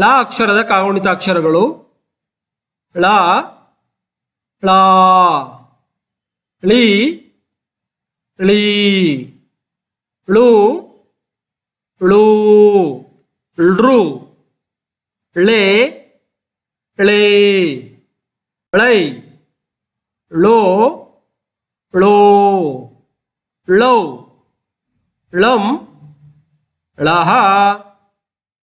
ಳ ಅಕ್ಷರದ ಕಾಗುಣಿತ ಅಕ್ಷರಗಳು ಳ ಳ ಳಿ ಳಿ ಳು ಳು ಳ್ರು ಳೆ ಳೆ ಳೈ ಳೋ ಳೋ ಳೌ ಳಂ ಳಹ